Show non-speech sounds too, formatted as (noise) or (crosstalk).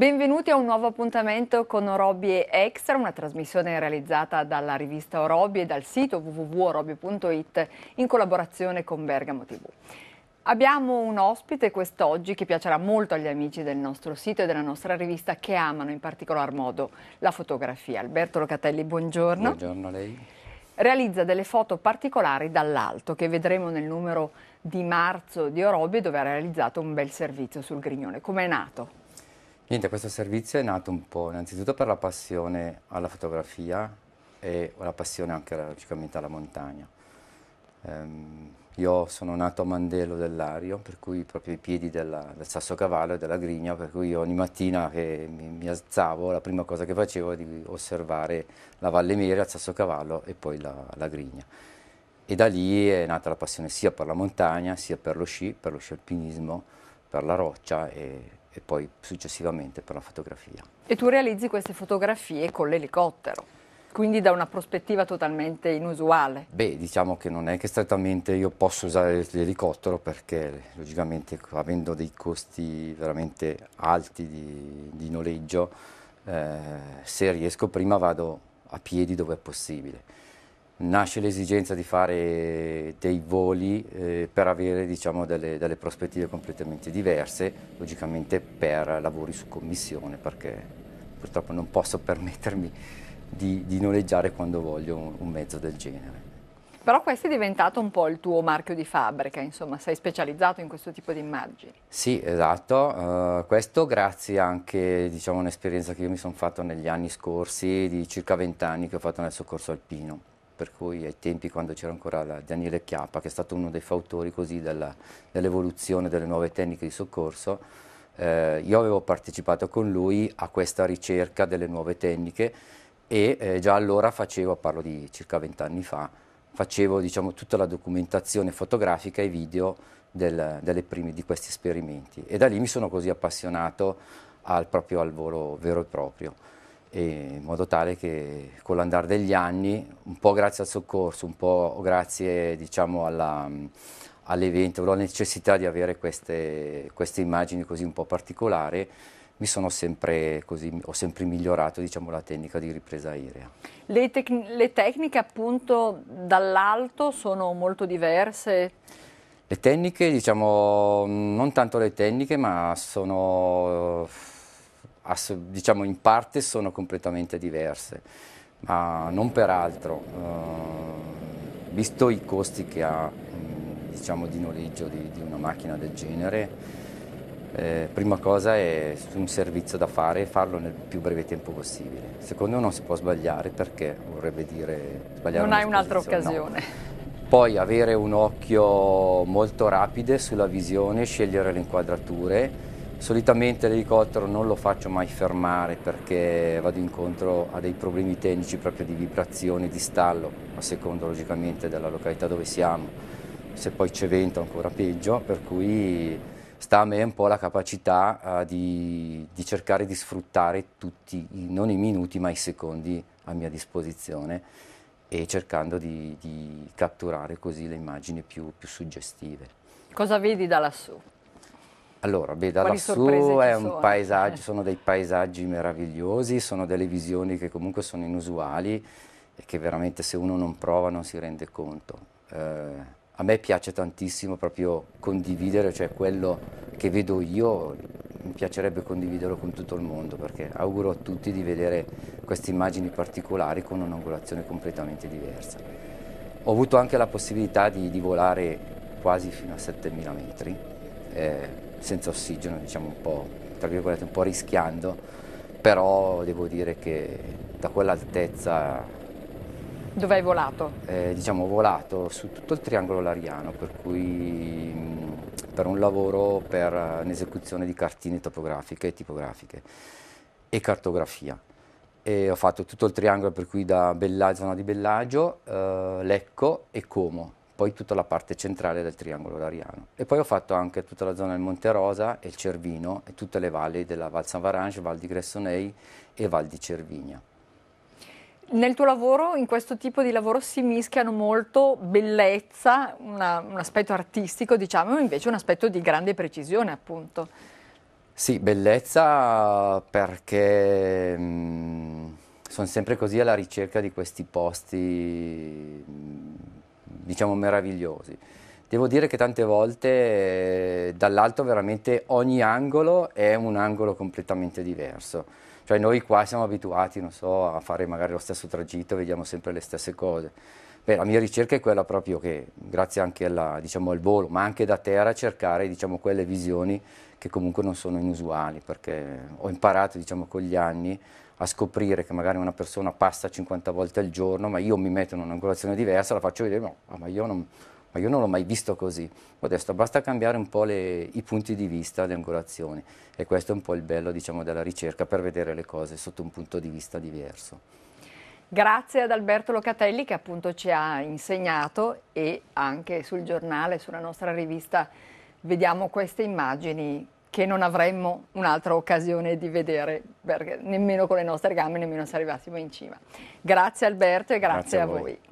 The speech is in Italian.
Benvenuti a un nuovo appuntamento con Orobie Extra, una trasmissione realizzata dalla rivista Orobie e dal sito www.orobie.it in collaborazione con Bergamo TV. Abbiamo un ospite quest'oggi che piacerà molto agli amici del nostro sito e della nostra rivista che amano in particolar modo la fotografia. Alberto Locatelli, buongiorno. Buongiorno a lei. Realizza delle foto particolari dall'alto che vedremo nel numero di marzo di Orobie dove ha realizzato un bel servizio sul Grignone. Come è nato? Niente, questo servizio è nato un po' innanzitutto per la passione alla fotografia e la passione anche logicamente alla montagna. Um, io sono nato a Mandello dell'Ario, per cui proprio ai piedi della, del cavallo e della Grigna, per cui ogni mattina che mi, mi, alzavo la prima cosa che facevo era di osservare la Valle Mera, il sasso cavallo e poi la, la, Grigna. E da lì è nata la passione sia per la montagna, sia per lo sci, per lo sci alpinismo, per la roccia e, e poi successivamente per la fotografia. E tu realizzi queste fotografie con l'elicottero? Quindi da una prospettiva totalmente inusuale. Beh, diciamo che non è che strettamente io posso usare l'elicottero perché logicamente avendo dei costi veramente alti di, di noleggio, eh, se riesco prima vado a piedi dove è possibile nasce l'esigenza di fare dei voli eh, per avere diciamo, delle, delle, prospettive completamente diverse, logicamente per lavori su commissione, perché purtroppo non posso (laughs) permettermi di, di noleggiare quando voglio un, un, mezzo del genere. Però questo è diventato un po' il tuo marchio di fabbrica, insomma, sei specializzato in questo tipo di immagini. Sì, esatto, uh, questo grazie anche diciamo, a un'esperienza che io mi sono fatto negli anni scorsi, di circa 20 anni che ho fatto nel soccorso alpino per cui ai tempi quando c'era ancora la Daniele Chiappa, che è stato uno dei fautori dell'evoluzione dell delle nuove tecniche di soccorso, eh, io avevo partecipato con lui a questa ricerca delle nuove tecniche e eh, già allora facevo, parlo di circa vent'anni fa, facevo diciamo, tutta la documentazione fotografica e video del, prime, di questi esperimenti e da lì mi sono così appassionato al, proprio al volo vero e proprio in modo tale che con l'andare degli anni, un po' grazie al soccorso, un po' grazie diciamo, all'evento, all alla necessità di avere queste, queste, immagini così un po' particolari, mi sono sempre così, ho sempre migliorato diciamo, la tecnica di ripresa aerea. Le, tec le tecniche appunto dall'alto sono molto diverse? Le tecniche, diciamo, non tanto le tecniche, ma sono diciamo in parte sono completamente diverse, ma non per altro, eh, visto i costi che ha diciamo, di noleggio di, di, una macchina del genere, eh, prima cosa è un servizio da fare e farlo nel più breve tempo possibile. Secondo non si può sbagliare perché vorrebbe dire sbagliare. Non hai un'altra occasione. No. Poi avere un occhio molto rapido sulla visione, scegliere le inquadrature Solitamente l'elicottero non lo faccio mai fermare perché vado incontro a dei problemi tecnici proprio di vibrazione, di stallo, a seconda logicamente della località dove siamo. Se poi c'è vento ancora peggio, per cui sta a me un po' la capacità uh, di, di, cercare di sfruttare tutti, non i minuti ma i secondi a mia disposizione e cercando di, di catturare così le immagini più, più suggestive. Cosa vedi da lassù? Allora, beh, da lassù è un sono? paesaggio, (laughs) sono dei paesaggi meravigliosi, sono delle visioni che comunque sono inusuali e che veramente se uno non prova non si rende conto. Eh, a me piace tantissimo proprio condividere, cioè quello che vedo io, mi piacerebbe condividerlo con tutto il mondo perché auguro a tutti di vedere queste immagini particolari con un'angolazione completamente diversa. Ho avuto anche la possibilità di, di volare quasi fino a 7000 metri eh, senza ossigeno, diciamo un po', tra virgolette, un po' rischiando, però devo dire che da quell'altezza... Dove hai volato? Eh, diciamo ho volato su tutto il triangolo lariano, per cui mh, per un lavoro per un'esecuzione di cartine topografiche e tipografiche e cartografia. E ho fatto tutto il triangolo per cui da Bellagio, zona di Bellagio, eh, Lecco e Como, poi tutta la parte centrale del triangolo d'Ariano. E poi ho fatto anche tutta la zona del Monte Rosa e il Cervino e tutte le valli della Val San Varange, Val di Gressonei e Val di Cervigna. Nel tuo lavoro, in questo tipo di lavoro, si mischiano molto bellezza, una, un aspetto artistico, diciamo, invece un aspetto di grande precisione, appunto. Sì, bellezza perché mh, mm, sono sempre così alla ricerca di questi posti diciamo meravigliosi. Devo dire che tante volte eh, dall'alto veramente ogni angolo è un angolo completamente diverso. Cioè noi qua siamo abituati, so, a fare magari lo stesso tragitto, vediamo sempre le stesse cose. Beh, la mia ricerca è quella proprio che, grazie anche alla, diciamo, al volo, ma anche da terra, cercare diciamo, quelle visioni che comunque non sono inusuali, perché ho imparato diciamo, con gli anni a scoprire che magari una persona passa 50 volte al giorno, ma io mi metto in un'angolazione diversa, la faccio vedere, no, ah, ma io non, ma io non l'ho mai visto così. Ho detto basta cambiare un po' le, i punti di vista, le angolazioni e questo è un po' il bello diciamo, della ricerca per vedere le cose sotto un punto di vista diverso. Grazie ad Alberto Locatelli che appunto ci ha insegnato e anche sul giornale, sulla nostra rivista, vediamo queste immagini che non avremmo un'altra occasione di vedere nemmeno con le nostre gambe, nemmeno se arrivassimo in cima. Grazie Alberto e grazie, grazie a voi. voi.